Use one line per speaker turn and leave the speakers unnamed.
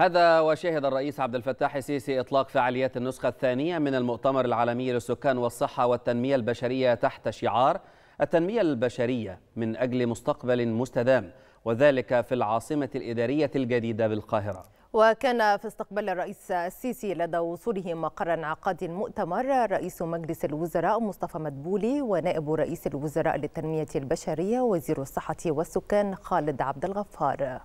هذا وشهد الرئيس عبد الفتاح السيسي إطلاق فعاليات النسخة الثانية من المؤتمر العالمي للسكان والصحة والتنمية البشرية تحت شعار التنمية البشرية من أجل مستقبل مستدام وذلك في العاصمة الإدارية الجديدة بالقاهرة
وكان في استقبال الرئيس السيسي لدى وصوله مقر انعقاد المؤتمر رئيس مجلس الوزراء مصطفى مدبولي ونائب رئيس الوزراء للتنمية البشرية وزير الصحة والسكان خالد عبد الغفار